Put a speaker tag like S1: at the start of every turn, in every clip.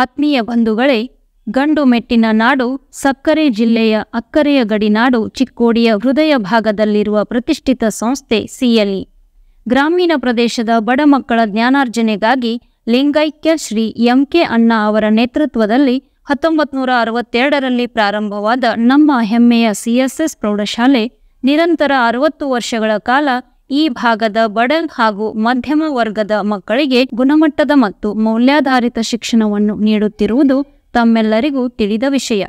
S1: ಆತ್ಮೀಯ ಬಂಧುಗಳೇ ಗಂಡು ಮೆಟ್ಟಿನ ನಾಡು ಸಕ್ಕರೆ ಜಿಲ್ಲೆಯ ಅಕ್ಕರೆಯ ಗಡಿನಾಡು ಚಿಕ್ಕೋಡಿಯ ಹೃದಯ ಭಾಗದಲ್ಲಿರುವ ಪ್ರತಿಷ್ಠಿತ ಸಂಸ್ಥೆ ಸಿಎಲ್ಇ ಗ್ರಾಮೀಣ ಪ್ರದೇಶದ ಬಡ ಮಕ್ಕಳ ಜ್ಞಾನಾರ್ಜನೆಗಾಗಿ ಲಿಂಗೈಕ್ಯ ಶ್ರೀ ಎಂಕೆ ಅಣ್ಣ ಅವರ ನೇತೃತ್ವದಲ್ಲಿ ಹತ್ತೊಂಬತ್ತು ನೂರ ಅರವತ್ತೆರಡರಲ್ಲಿ ಪ್ರಾರಂಭವಾದ ನಮ್ಮ ಹೆಮ್ಮೆಯ ಸಿಎಸ್ಎಸ್ ಪ್ರೌಢಶಾಲೆ ನಿರಂತರ ಅರವತ್ತು ವರ್ಷಗಳ ಕಾಲ ಈ ಭಾಗದ ಬಡ ಹಾಗೂ ಮಧ್ಯಮ ವರ್ಗದ ಮಕ್ಕಳಿಗೆ ಗುಣಮಟ್ಟದ ಮತ್ತು ಮೌಲ್ಯಾಧಾರಿತ ಶಿಕ್ಷಣವನ್ನು ನೀಡುತ್ತಿರುವುದು ತಮ್ಮೆಲ್ಲರಿಗೂ ತಿಳಿದ ವಿಷಯ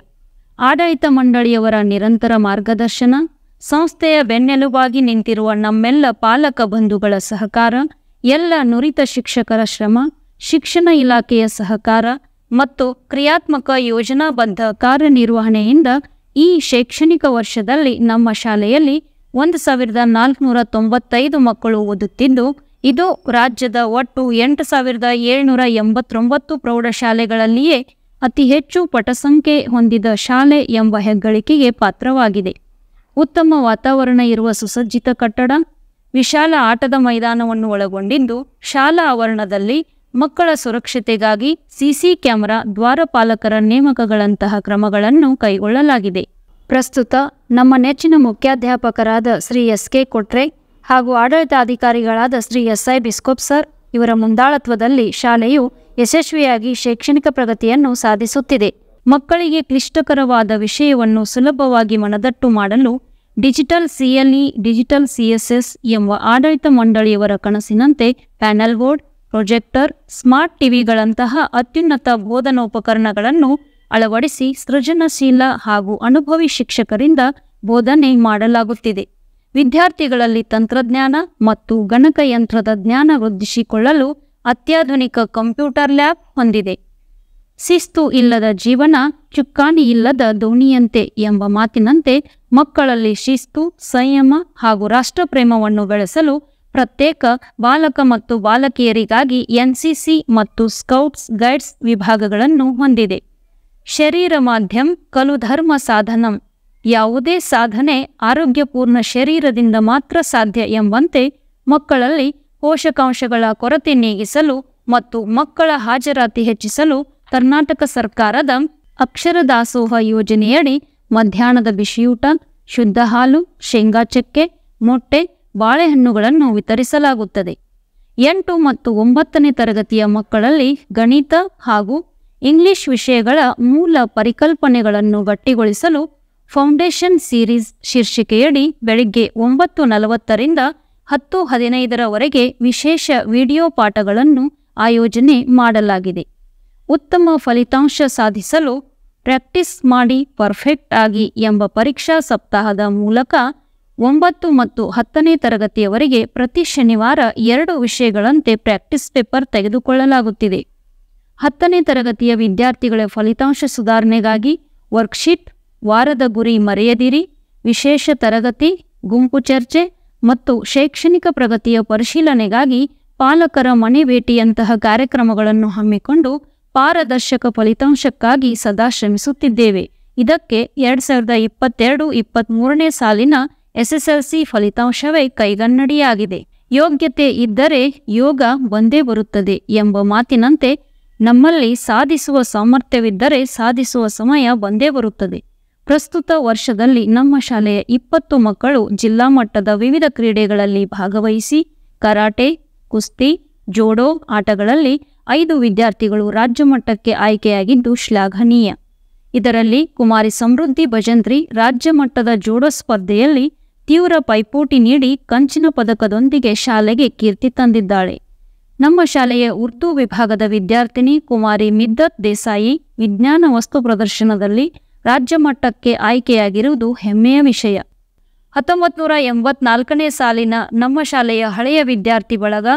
S1: ಆಡಳಿತ ಮಂಡಳಿಯವರ ನಿರಂತರ ಮಾರ್ಗದರ್ಶನ ಸಂಸ್ಥೆಯ ಬೆನ್ನೆಲುಬಾಗಿ ನಿಂತಿರುವ ನಮ್ಮೆಲ್ಲ ಪಾಲಕ ಬಂಧುಗಳ ಸಹಕಾರ ಎಲ್ಲ ನುರಿತ ಶಿಕ್ಷಕರ ಶ್ರಮ ಶಿಕ್ಷಣ ಇಲಾಖೆಯ ಸಹಕಾರ ಮತ್ತು ಕ್ರಿಯಾತ್ಮಕ ಯೋಜನಾಬದ್ಧ ಕಾರ್ಯನಿರ್ವಹಣೆಯಿಂದ ಈ ಶೈಕ್ಷಣಿಕ ವರ್ಷದಲ್ಲಿ ನಮ್ಮ ಶಾಲೆಯಲ್ಲಿ ಒಂದು ಸಾವಿರದ ನಾಲ್ಕುನೂರ ತೊಂಬತ್ತೈದು ಮಕ್ಕಳು ಓದುತ್ತಿದ್ದು ಇದು ರಾಜ್ಯದ ಒಟ್ಟು ಎಂಟು ಸಾವಿರದ ಏಳ್ನೂರ ಎಂಬತ್ತೊಂಬತ್ತು ಪ್ರೌಢಶಾಲೆಗಳಲ್ಲಿಯೇ ಅತಿ ಹೆಚ್ಚು ಪಟಸಂಖ್ಯೆ ಹೊಂದಿದ ಶಾಲೆ ಎಂಬ ಹೆಗ್ಗಳಿಕೆಗೆ ಪಾತ್ರವಾಗಿದೆ ಉತ್ತಮ ವಾತಾವರಣ ಇರುವ ಸುಸಜ್ಜಿತ ಕಟ್ಟಡ ವಿಶಾಲ ಆಟದ ಮೈದಾನವನ್ನು ಒಳಗೊಂಡಿದ್ದು ಶಾಲಾ ಆವರಣದಲ್ಲಿ ಮಕ್ಕಳ ಸುರಕ್ಷತೆಗಾಗಿ ಸಿಸಿ ಕ್ಯಾಮೆರಾ ದ್ವಾರಪಾಲಕರ ನೇಮಕಗಳಂತಹ ಕ್ರಮಗಳನ್ನು ಕೈಗೊಳ್ಳಲಾಗಿದೆ ಪ್ರಸ್ತುತ ನಮ್ಮ ನೆಚ್ಚಿನ ಮುಖ್ಯಾಧ್ಯಾಪಕರಾದ ಶ್ರೀ ಎಸ್ ಕೆ ಕೊಟ್ರೆ ಹಾಗೂ ಆಡಳಿತಾಧಿಕಾರಿಗಳಾದ ಶ್ರೀ ಎಸ್ ಐ ಬಿಸ್ಕೋಪ್ ಸರ್ ಇವರ ಮುಂದಾಳತ್ವದಲ್ಲಿ ಶಾಲೆಯು ಯಶಸ್ವಿಯಾಗಿ ಶೈಕ್ಷಣಿಕ ಪ್ರಗತಿಯನ್ನು ಸಾಧಿಸುತ್ತಿದೆ ಮಕ್ಕಳಿಗೆ ಕ್ಲಿಷ್ಟಕರವಾದ ವಿಷಯವನ್ನು ಸುಲಭವಾಗಿ ಮನದಟ್ಟು ಮಾಡಲು ಡಿಜಿಟಲ್ ಸಿಎಲ್ಇ ಡಿಜಿಟಲ್ ಸಿಎಸ್ಎಸ್ ಎಂಬ ಆಡಳಿತ ಮಂಡಳಿಯವರ ಕನಸಿನಂತೆ ಪ್ಯಾನೆಲ್ ಬೋರ್ಡ್ ಪ್ರೊಜೆಕ್ಟರ್ ಸ್ಮಾರ್ಟ್ ಟಿವಿಗಳಂತಹ ಅತ್ಯುನ್ನತ ಬೋಧನೋಪಕರಣಗಳನ್ನು ಅಳವಡಿಸಿ ಸೃಜನಶೀಲ ಹಾಗೂ ಅನುಭವಿ ಶಿಕ್ಷಕರಿಂದ ಬೋಧನೆ ಮಾಡಲಾಗುತ್ತಿದೆ ವಿದ್ಯಾರ್ಥಿಗಳಲ್ಲಿ ತಂತ್ರಜ್ಞಾನ ಮತ್ತು ಗಣಕಯಂತ್ರದ ಜ್ಞಾನ ವೃದ್ಧಿಸಿಕೊಳ್ಳಲು ಅತ್ಯಾಧುನಿಕ ಕಂಪ್ಯೂಟರ್ ಲ್ಯಾಬ್ ಹೊಂದಿದೆ ಶಿಸ್ತು ಇಲ್ಲದ ಜೀವನ ಚುಕ್ಕಾಣಿ ಇಲ್ಲದ ದೋಣಿಯಂತೆ ಎಂಬ ಮಾತಿನಂತೆ ಮಕ್ಕಳಲ್ಲಿ ಶಿಸ್ತು ಸಂಯಮ ಹಾಗೂ ರಾಷ್ಟ್ರಪ್ರೇಮವನ್ನು ಬೆಳೆಸಲು ಪ್ರತ್ಯೇಕ ಬಾಲಕ ಮತ್ತು ಬಾಲಕಿಯರಿಗಾಗಿ ಎನ್ಸಿಸಿ ಮತ್ತು ಸ್ಕೌಟ್ಸ್ ಗೈಡ್ಸ್ ವಿಭಾಗಗಳನ್ನು ಹೊಂದಿದೆ ಶರೀರ ಮಾಧ್ಯಂ ಕಲು ಧರ್ಮ ಸಾಧನಂ ಯಾವುದೇ ಸಾಧನೆ ಆರೋಗ್ಯಪೂರ್ಣ ಶರೀರದಿಂದ ಮಾತ್ರ ಸಾಧ್ಯ ಎಂಬಂತೆ ಮಕ್ಕಳಲ್ಲಿ ಪೋಷಕಾಂಶಗಳ ಕೊರತೆ ನೀಗಿಸಲು ಮತ್ತು ಮಕ್ಕಳ ಹಾಜರಾತಿ ಹೆಚ್ಚಿಸಲು ಕರ್ನಾಟಕ ಸರ್ಕಾರದ ಅಕ್ಷರ ದಾಸೋಹ ಯೋಜನೆಯಡಿ ಮಧ್ಯಾಹ್ನದ ಬಿಸಿಯೂಟ ಶುದ್ಧ ಹಾಲು ಶೇಂಗಾ ಚಕ್ಕೆ ಮೊಟ್ಟೆ ಬಾಳೆಹಣ್ಣುಗಳನ್ನು ವಿತರಿಸಲಾಗುತ್ತದೆ ಎಂಟು ಮತ್ತು ಒಂಬತ್ತನೇ ತರಗತಿಯ ಮಕ್ಕಳಲ್ಲಿ ಗಣಿತ ಹಾಗೂ ಇಂಗ್ಲಿಷ್ ವಿಷಯಗಳ ಮೂಲ ಪರಿಕಲ್ಪನೆಗಳನ್ನು ಗಟ್ಟಿಗೊಳಿಸಲು ಫೌಂಡೇಶನ್ ಸೀರೀಸ್ ಶೀರ್ಷಿಕೆಯಡಿ ಬೆಳಿಗ್ಗೆ ಒಂಬತ್ತು ನಲವತ್ತರಿಂದ ಹತ್ತು ಹದಿನೈದರವರೆಗೆ ವಿಶೇಷ ವಿಡಿಯೋ ಪಾಠಗಳನ್ನು ಆಯೋಜನೆ ಮಾಡಲಾಗಿದೆ ಉತ್ತಮ ಫಲಿತಾಂಶ ಸಾಧಿಸಲು ಪ್ರಾಕ್ಟೀಸ್ ಮಾಡಿ ಪರ್ಫೆಕ್ಟ್ ಆಗಿ ಎಂಬ ಪರೀಕ್ಷಾ ಸಪ್ತಾಹದ ಮೂಲಕ ಒಂಬತ್ತು ಮತ್ತು ಹತ್ತನೇ ತರಗತಿಯವರೆಗೆ ಪ್ರತಿ ಶನಿವಾರ ಎರಡು ವಿಷಯಗಳಂತೆ ಪ್ರಾಕ್ಟೀಸ್ ಪೇಪರ್ ತೆಗೆದುಕೊಳ್ಳಲಾಗುತ್ತಿದೆ ಹತ್ತನೇ ತರಗತಿಯ ವಿದ್ಯಾರ್ಥಿಗಳ ಫಲಿತಾಂಶ ಸುಧಾರಣೆಗಾಗಿ ವರ್ಕ್ಶೀಟ್ ವಾರದ ಗುರಿ ಮರೆಯದಿರಿ ವಿಶೇಷ ತರಗತಿ ಗುಂಪು ಚರ್ಚೆ ಮತ್ತು ಶೈಕ್ಷಣಿಕ ಪ್ರಗತಿಯ ಪರಿಶೀಲನೆಗಾಗಿ ಪಾಲಕರ ಮನೆ ಭೇಟಿಯಂತಹ ಕಾರ್ಯಕ್ರಮಗಳನ್ನು ಹಮ್ಮಿಕೊಂಡು ಪಾರದರ್ಶಕ ಫಲಿತಾಂಶಕ್ಕಾಗಿ ಸದಾ ಶ್ರಮಿಸುತ್ತಿದ್ದೇವೆ ಇದಕ್ಕೆ ಎರಡ್ ಸಾವಿರದ ಇಪ್ಪತ್ತೆರಡು ಮೂರನೇ ಸಾಲಿನ ಎಸ್ಎಸ್ಎಲ್ಸಿ ಫಲಿತಾಂಶವೇ ಕೈಗನ್ನಡಿಯಾಗಿದೆ ಯೋಗ್ಯತೆ ಇದ್ದರೆ ಯೋಗ ಬಂದೇ ಬರುತ್ತದೆ ಎಂಬ ಮಾತಿನಂತೆ ನಮ್ಮಲ್ಲಿ ಸಾಧಿಸುವ ಸಾಮರ್ಥ್ಯವಿದ್ದರೆ ಸಾಧಿಸುವ ಸಮಯ ಬಂದೇ ಬರುತ್ತದೆ ಪ್ರಸ್ತುತ ವರ್ಷದಲ್ಲಿ ನಮ್ಮ ಶಾಲೆಯ ಇಪ್ಪತ್ತು ಮಕ್ಕಳು ಜಿಲ್ಲಾ ಮಟ್ಟದ ವಿವಿಧ ಕ್ರೀಡೆಗಳಲ್ಲಿ ಭಾಗವಹಿಸಿ ಕರಾಟೆ ಕುಸ್ತಿ ಜೋಡೋ ಆಟಗಳಲ್ಲಿ ಐದು ವಿದ್ಯಾರ್ಥಿಗಳು ರಾಜ್ಯ ಮಟ್ಟಕ್ಕೆ ಆಯ್ಕೆಯಾಗಿದ್ದು ಶ್ಲಾಘನೀಯ ಇದರಲ್ಲಿ ಕುಮಾರಿ ಸಮೃದ್ಧಿ ಭಜಂತ್ರಿ ರಾಜ್ಯ ಮಟ್ಟದ ಜೋಡೋ ಸ್ಪರ್ಧೆಯಲ್ಲಿ ತೀವ್ರ ಪೈಪೋಟಿ ನೀಡಿ ಕಂಚಿನ ಪದಕದೊಂದಿಗೆ ಶಾಲೆಗೆ ಕೀರ್ತಿ ತಂದಿದ್ದಾಳೆ ನಮ್ಮ ಶಾಲೆಯ ಉರ್ದು ವಿಭಾಗದ ವಿದ್ಯಾರ್ಥಿನಿ ಕುಮಾರಿ ಮಿದ್ದತ್ ದೇಸಾಯಿ ವಿಜ್ಞಾನ ವಸ್ತು ಪ್ರದರ್ಶನದಲ್ಲಿ ರಾಜ್ಯ ಮಟ್ಟಕ್ಕೆ ಆಯ್ಕೆಯಾಗಿರುವುದು ಹೆಮ್ಮೆಯ ವಿಷಯ ಹತ್ತೊಂಬತ್ತು ನೂರ ಎಂಬತ್ನಾಲ್ಕನೇ ಸಾಲಿನ ನಮ್ಮ ಶಾಲೆಯ ಹಳೆಯ ವಿದ್ಯಾರ್ಥಿ ಬಳಗ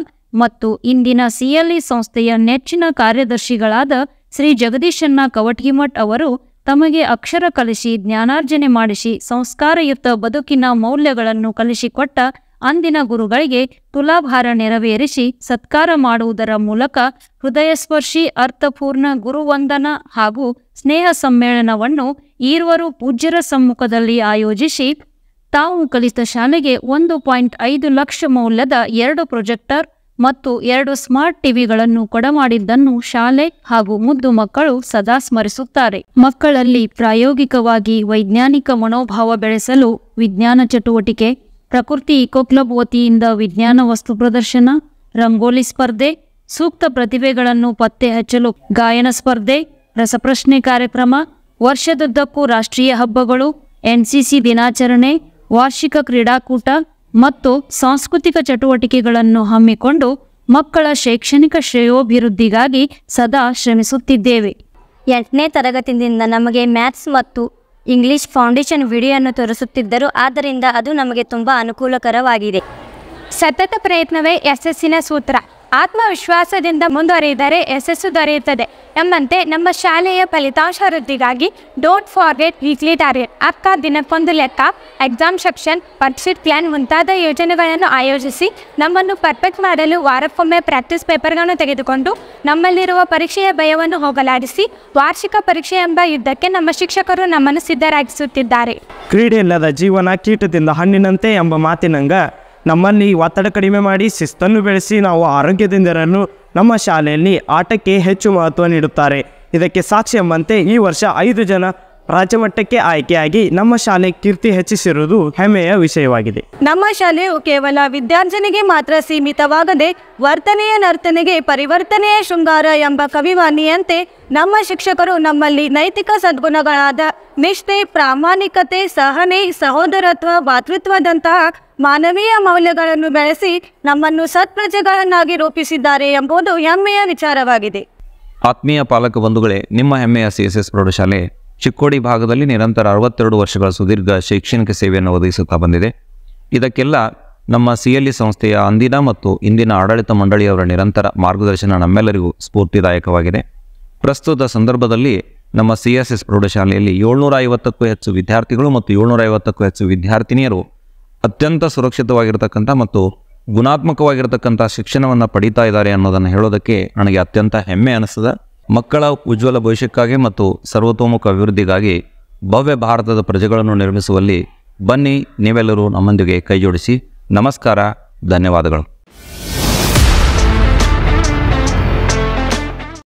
S1: ಮತ್ತು ಇಂದಿನ ಸಿಎಲ್ಇ ಸಂಸ್ಥೆಯ ನೆಚ್ಚಿನ ಕಾರ್ಯದರ್ಶಿಗಳಾದ ಶ್ರೀ ಜಗದೀಶನ್ನ ಕವಟ್ಗಿಮಠ್ ಅವರು ತಮಗೆ ಅಕ್ಷರ ಕಲಿಸಿ ಜ್ಞಾನಾರ್ಜನೆ ಮಾಡಿಸಿ ಸಂಸ್ಕಾರಯುತ ಬದುಕಿನ ಮೌಲ್ಯಗಳನ್ನು ಕಲಿಸಿಕೊಟ್ಟ ಅಂದಿನ ಗುರುಗಳಿಗೆ ತುಲಾಭಾರ ನೆರವೇರಿಸಿ ಸತ್ಕಾರ ಮಾಡುವುದರ ಮೂಲಕ ಹೃದಯಸ್ಪರ್ಶಿ ಅರ್ಥಪೂರ್ಣ ಗುರುವಂದನ ಹಾಗೂ ಸ್ನೇಹ ಸಮ್ಮೇಳನವನ್ನು ಈರ್ವರು ಪೂಜ್ಯರ ಸಮ್ಮುಖದಲ್ಲಿ ಆಯೋಜಿಸಿ ತಾವು ಕಲಿತ ಶಾಲೆಗೆ ಒಂದು ಪಾಯಿಂಟ್ ಐದು ಲಕ್ಷ ಮೌಲ್ಯದ ಎರಡು ಪ್ರೊಜೆಕ್ಟರ್ ಮತ್ತು ಎರಡು ಸ್ಮಾರ್ಟ್ ಟಿವಿಗಳನ್ನು ಕೊಡಮಾಡಿದ್ದನ್ನು ಶಾಲೆ ಹಾಗೂ ಮುದ್ದು ಮಕ್ಕಳು ಸದಾ ಸ್ಮರಿಸುತ್ತಾರೆ ಮಕ್ಕಳಲ್ಲಿ ಪ್ರಾಯೋಗಿಕವಾಗಿ ವೈಜ್ಞಾನಿಕ ಮನೋಭಾವ ಬೆಳೆಸಲು ವಿಜ್ಞಾನ ಚಟುವಟಿಕೆ ಪ್ರಕೃತಿ ಇಕೋ ಕ್ಲಬ್ ವತಿಯಿಂದ ವಿಜ್ಞಾನ ವಸ್ತು ಪ್ರದರ್ಶನ ರಂಗೋಲಿ ಸ್ಪರ್ಧೆ ಸೂಕ್ತ ಪ್ರತಿಭೆಗಳನ್ನು ಪತ್ತೆ ಹಚ್ಚಲು ಗಾಯನ ಸ್ಪರ್ಧೆ ರಸಪ್ರಶ್ನೆ ಕಾರ್ಯಕ್ರಮ ವರ್ಷದುದ್ದಕ್ಕೂ ರಾಷ್ಟ್ರೀಯ ಹಬ್ಬಗಳು ಎನ್ಸಿಸಿ ದಿನಾಚರಣೆ ವಾರ್ಷಿಕ ಕ್ರೀಡಾಕೂಟ ಮತ್ತು ಸಾಂಸ್ಕೃತಿಕ ಚಟುವಟಿಕೆಗಳನ್ನು ಹಮ್ಮಿಕೊಂಡು ಮಕ್ಕಳ ಶೈಕ್ಷಣಿಕ ಶ್ರೇಯೋಭಿವೃದ್ಧಿಗಾಗಿ ಸದಾ ಶ್ರಮಿಸುತ್ತಿದ್ದೇವೆ ಎಂಟನೇ ತರಗತಿಯಿಂದ ನಮಗೆ ಮ್ಯಾಥ್ಸ್ ಮತ್ತು ಇಂಗ್ಲಿಷ್ ಫೌಂಡೇಶನ್ ವಿಡಿಯೋವನ್ನು ತೋರಿಸುತ್ತಿದ್ದರು ಆದ್ದರಿಂದ ಅದು ನಮಗೆ ತುಂಬ ಅನುಕೂಲಕರವಾಗಿದೆ ಸತತ ಪ್ರಯತ್ನವೇ ಯಶಸ್ಸಿನ ಸೂತ್ರ ಆತ್ಮವಿಶ್ವಾಸದಿಂದ ಮುಂದುವರಿದರೆ ಯಶಸ್ಸು ದೊರೆಯುತ್ತದೆ ಎಂಬಂತೆ ನಮ್ಮ ಶಾಲೆಯ ಫಲಿತಾಂಶ ವೃದ್ಧಿಗಾಗಿ ಡೋಂಟ್ ಫಾರ್ಗೆಟ್ ವೀಕ್ಲಿ ಟಾರ್ಗೆಟ್ ಅಕ್ಕ ದಿನಕ್ಕೊಂದು ಲೆಕ್ಕ ಎಕ್ಸಾಮ್ ಸೆಕ್ಷನ್ ಪರ್ಸಿಟ್ ಪ್ಲಾನ್ ಮುಂತಾದ ಯೋಜನೆಗಳನ್ನು ಆಯೋಜಿಸಿ ನಮ್ಮನ್ನು ಪರ್ಫೆಕ್ಟ್ ಮಾಡಲು ವಾರಕ್ಕೊಮ್ಮೆ ಪ್ರಾಕ್ಟೀಸ್ ಪೇಪರ್ಗಳನ್ನು ತೆಗೆದುಕೊಂಡು ನಮ್ಮಲ್ಲಿರುವ ಪರೀಕ್ಷೆಯ ಭಯವನ್ನು ಹೋಗಲಾಡಿಸಿ ವಾರ್ಷಿಕ ಪರೀಕ್ಷೆ ಎಂಬ ಯುದ್ಧಕ್ಕೆ ನಮ್ಮ ಶಿಕ್ಷಕರು ನಮ್ಮನ್ನು ಸಿದ್ಧರಾಗಿಸುತ್ತಿದ್ದಾರೆ ಕ್ರೀಡೆಯಲ್ಲದ ಇಲ್ಲದ ಜೀವನ ಕೀಟದಿಂದ ಹಣ್ಣಿನಂತೆ ಎಂಬ ಮಾತಿನಂಗ ನಮ್ಮಲ್ಲಿ ಒತ್ತಡ ಕಡಿಮೆ ಮಾಡಿ ಶಿಸ್ತನ್ನು ಬೆಳೆಸಿ ನಾವು ಆರೋಗ್ಯದಿಂದರನ್ನು ನಮ್ಮ ಶಾಲೆಯಲ್ಲಿ ಆಟಕ್ಕೆ ಹೆಚ್ಚು ಮಹತ್ವ ನೀಡುತ್ತಾರೆ ಇದಕ್ಕೆ ಸಾಕ್ಷಿ ಎಂಬಂತೆ ಈ ವರ್ಷ ಐದು ಜನ ರಾಜ್ಯಮಟ್ಟಕ್ಕೆ ಆಯ್ಕೆಯಾಗಿ ನಮ್ಮ ಶಾಲೆ ಕೀರ್ತಿ ಹೆಚ್ಚಿಸಿರುವುದು ಹೆಮ್ಮೆಯ ವಿಷಯವಾಗಿದೆ ನಮ್ಮ ಶಾಲೆಯು ಕೇವಲ ವಿದ್ಯಾರ್ಜನೆಗೆ ಮಾತ್ರ ಸೀಮಿತವಾಗದೆ ವರ್ತನೆಯ ನರ್ತನೆಗೆ ಪರಿವರ್ತನೆಯ ಶೃಂಗಾರ ಎಂಬ ಕವಿವಾನಿಯಂತೆ ನಮ್ಮ ಶಿಕ್ಷಕರು ನಮ್ಮಲ್ಲಿ ನೈತಿಕ ಸದ್ಗುಣಗಳಾದ ನಿಷ್ಠೆ ಪ್ರಾಮಾಣಿಕತೆ ಸಹನೆ ಸಹೋದರತ್ವ ಭಾತೃತ್ವದಂತಹ ಮಾನವೀಯ ಮೌಲ್ಯಗಳನ್ನು ಬೆಳೆಸಿ ನಮ್ಮನ್ನು ಸತ್ಪ್ರಜೆಗಳನ್ನಾಗಿ ರೂಪಿಸಿದ್ದಾರೆ ಎಂಬುದು ಹೆಮ್ಮೆಯ ವಿಚಾರವಾಗಿದೆ
S2: ಆತ್ಮೀಯ ಪಾಲಕ ಬಂಧುಗಳೇ ನಿಮ್ಮ ಹೆಮ್ಮೆಯ ಸಿ ಎಸ್ ಎಸ್ ಪ್ರೌಢಶಾಲೆ ಚಿಕ್ಕೋಡಿ ಭಾಗದಲ್ಲಿ ನಿರಂತರ ಅರವತ್ತೆರಡು ವರ್ಷಗಳ ಸುದೀರ್ಘ ಶೈಕ್ಷಣಿಕ ಸೇವೆಯನ್ನು ಒದಗಿಸುತ್ತಾ ಬಂದಿದೆ ಇದಕ್ಕೆಲ್ಲ ನಮ್ಮ ಸಿ ಎಲ್ ಇ ಸಂಸ್ಥೆಯ ಅಂದಿನ ಮತ್ತು ಇಂದಿನ ಆಡಳಿತ ಮಂಡಳಿಯವರ ನಿರಂತರ ಮಾರ್ಗದರ್ಶನ ನಮ್ಮೆಲ್ಲರಿಗೂ ಸ್ಫೂರ್ತಿದಾಯಕವಾಗಿದೆ ಪ್ರಸ್ತುತ ಸಂದರ್ಭದಲ್ಲಿ ನಮ್ಮ ಸಿ ಎಸ್ ಎಸ್ ಪ್ರೌಢಶಾಲೆಯಲ್ಲಿ ಏಳ್ನೂರ ಐವತ್ತಕ್ಕೂ ಹೆಚ್ಚು ವಿದ್ಯಾರ್ಥಿಗಳು ಮತ್ತು ಏಳ್ನೂರ ಐವತ್ತಕ್ಕೂ ಹೆಚ್ಚು ವಿದ್ಯಾರ್ಥಿನಿಯರು ಅತ್ಯಂತ ಸುರಕ್ಷಿತವಾಗಿರತಕ್ಕಂಥ ಮತ್ತು ಗುಣಾತ್ಮಕವಾಗಿರತಕ್ಕಂಥ ಶಿಕ್ಷಣವನ್ನು ಪಡೀತಾ ಇದ್ದಾರೆ ಅನ್ನೋದನ್ನು ಹೇಳೋದಕ್ಕೆ ನನಗೆ ಅತ್ಯಂತ ಹೆಮ್ಮೆ ಅನಿಸ್ತದೆ ಮಕ್ಕಳ ಉಜ್ವಲ ಭವಿಷ್ಯಕ್ಕಾಗಿ ಮತ್ತು ಸರ್ವತೋಮುಖ ಅಭಿವೃದ್ಧಿಗಾಗಿ ಭವ್ಯ ಭಾರತದ ಪ್ರಜೆಗಳನ್ನು ನಿರ್ಮಿಸುವಲ್ಲಿ ಬನ್ನಿ ನೀವೆಲ್ಲರೂ ನಮ್ಮೊಂದಿಗೆ ಕೈಜೋಡಿಸಿ ನಮಸ್ಕಾರ ಧನ್ಯವಾದಗಳು